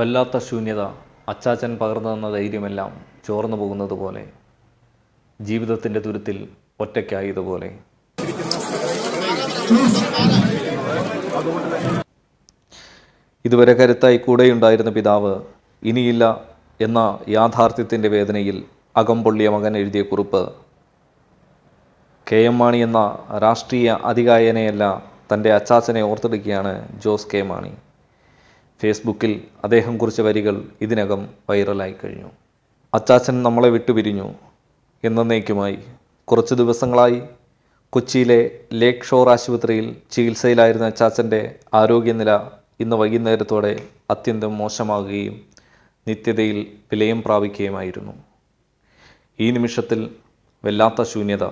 വല്ലാത്ത ശൂന്യത അച്ചാച്ചൻ പകർന്നു തന്ന ധൈര്യമെല്ലാം ചോർന്നു പോകുന്നത് പോലെ ജീവിതത്തിൻ്റെ തുരുത്തിൽ ഒറ്റയ്ക്കായതുപോലെ ഇതുവരെ കരുത്തായി കൂടെയുണ്ടായിരുന്ന പിതാവ് ഇനിയില്ല എന്ന യാഥാർത്ഥ്യത്തിൻ്റെ വേദനയിൽ അകംപൊള്ളിയ മകൻ എഴുതിയ കുറിപ്പ് കെ എം മാണി എന്ന രാഷ്ട്രീയ അധികായനെയല്ല തൻ്റെ അച്ചാച്ചനെ ഓർത്തെടുക്കുകയാണ് ജോസ് കെ മാണി ഫേസ്ബുക്കിൽ അദ്ദേഹം കുറിച്ച വരികൾ ഇതിനകം വൈറലായി കഴിഞ്ഞു അച്ചാച്ചൻ നമ്മളെ വിട്ടുപിരിഞ്ഞു എന്നേക്കുമായി കുറച്ച് ദിവസങ്ങളായി കൊച്ചിയിലെ ലേക്ക് ഷോർ ആശുപത്രിയിൽ ചികിത്സയിലായിരുന്ന അച്ചാച്ചൻ്റെ ആരോഗ്യനില ഇന്ന് വൈകുന്നേരത്തോടെ അത്യന്തം മോശമാകുകയും നിത്യതയിൽ വിലയം പ്രാപിക്കുകയുമായിരുന്നു ഈ നിമിഷത്തിൽ വല്ലാത്ത ശൂന്യത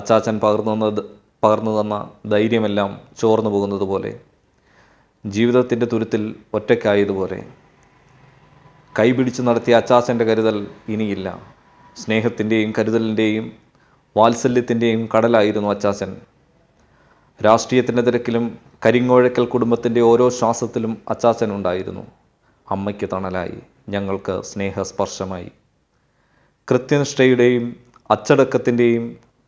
അച്ചാച്ചൻ പകർന്നു തന്ന പകർന്നു തന്ന ധൈര്യമെല്ലാം ചോർന്നു പോകുന്നത് പോലെ ജീവിതത്തിൻ്റെ തുരുത്തിൽ ഒറ്റയ്ക്കായതുപോലെ കൈപിടിച്ച് നടത്തിയ അച്ചാസൻ്റെ കരുതൽ ഇനിയില്ല സ്നേഹത്തിൻ്റെയും കരുതലിൻ്റെയും വാത്സല്യത്തിൻ്റെയും കടലായിരുന്നു അച്ചാസൻ രാഷ്ട്രീയത്തിൻ്റെ തിരക്കിലും കരിങ്ങോഴക്കൽ കുടുംബത്തിൻ്റെ ഓരോ ശ്വാസത്തിലും അച്ചാസൻ ഉണ്ടായിരുന്നു അമ്മയ്ക്ക് തണലായി ഞങ്ങൾക്ക് സ്നേഹസ്പർശമായി കൃത്യനിഷ്ഠയുടെയും അച്ചടക്കത്തിൻ്റെയും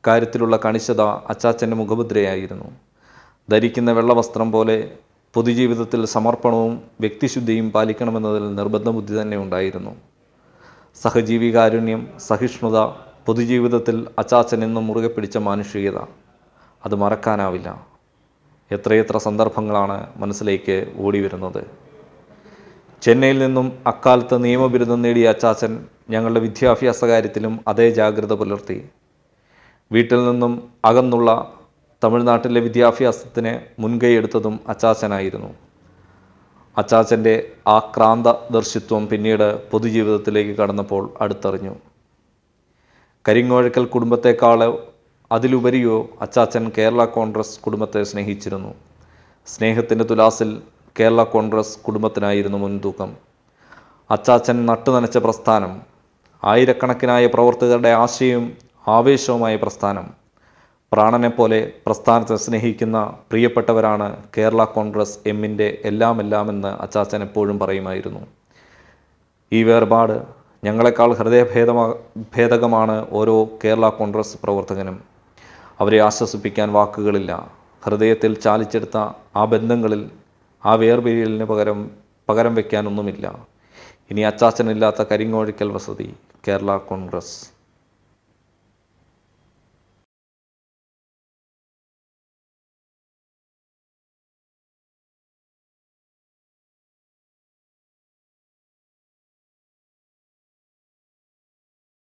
കാര്യത്തിലുള്ള കണിശത അച്ചാച്ചൻ്റെ മുഖമുദ്രയായിരുന്നു ധരിക്കുന്ന വെള്ളവസ്ത്രം പോലെ പൊതുജീവിതത്തിൽ സമർപ്പണവും വ്യക്തിശുദ്ധിയും പാലിക്കണമെന്നതിൽ നിർബന്ധബുദ്ധി തന്നെ ഉണ്ടായിരുന്നു സഹജീവികാരുണ്യം സഹിഷ്ണുത പൊതുജീവിതത്തിൽ അച്ചാച്ചൻ എന്നും മുറുകെ പിടിച്ച മാനുഷികത അത് മറക്കാനാവില്ല എത്രയെത്ര സന്ദർഭങ്ങളാണ് മനസ്സിലേക്ക് ഓടി വരുന്നത് ചെന്നൈയിൽ നിന്നും അക്കാലത്ത് നിയമബിരുദം നേടിയ അച്ചാച്ചൻ ഞങ്ങളുടെ വിദ്യാഭ്യാസ കാര്യത്തിലും അതേ ജാഗ്രത പുലർത്തി വീട്ടിൽ നിന്നും അകന്നുള്ള തമിഴ്നാട്ടിലെ വിദ്യാഭ്യാസത്തിന് മുൻകൈയെടുത്തതും അച്ചാച്ചനായിരുന്നു അച്ചാച്ചൻ്റെ ആക്രാന്ത ദർശിത്വം പിന്നീട് പൊതുജീവിതത്തിലേക്ക് കടന്നപ്പോൾ അടുത്തറിഞ്ഞു കരിങ്ങോഴക്കൽ കുടുംബത്തെക്കാൾ അതിലുപരിയോ അച്ചാച്ചൻ കേരള കോൺഗ്രസ് കുടുംബത്തെ സ്നേഹിച്ചിരുന്നു സ്നേഹത്തിൻ്റെ തുലാസിൽ കേരള കോൺഗ്രസ് കുടുംബത്തിനായിരുന്നു മുൻതൂക്കം അച്ചാച്ചൻ നട്ടുനനച്ച പ്രസ്ഥാനം ആയിരക്കണക്കിനായ പ്രവർത്തകരുടെ ആശയവും ആവേശവുമായ പ്രസ്ഥാനം പ്രാണനെ പോലെ പ്രസ്ഥാനത്തെ സ്നേഹിക്കുന്ന പ്രിയപ്പെട്ടവരാണ് കേരള കോൺഗ്രസ് എമ്മിൻ്റെ എല്ലാം എല്ലാം എന്ന് അച്ചാച്ചൻ എപ്പോഴും പറയുമായിരുന്നു ഈ വേർപാട് ഞങ്ങളെക്കാൾ ഹൃദയഭേദമാ ഭേദകമാണ് ഓരോ കേരള കോൺഗ്രസ് പ്രവർത്തകനും അവരെ ആശ്വസിപ്പിക്കാൻ വാക്കുകളില്ല ഹൃദയത്തിൽ ചാലിച്ചെടുത്ത ആ ബന്ധങ്ങളിൽ ആ വേർപിരിയലിന് പകരം പകരം വയ്ക്കാനൊന്നുമില്ല ഇനി അച്ചാച്ചനില്ലാത്ത കരിങ്ങോഴിക്കൽ വസതി കേരള കോൺഗ്രസ്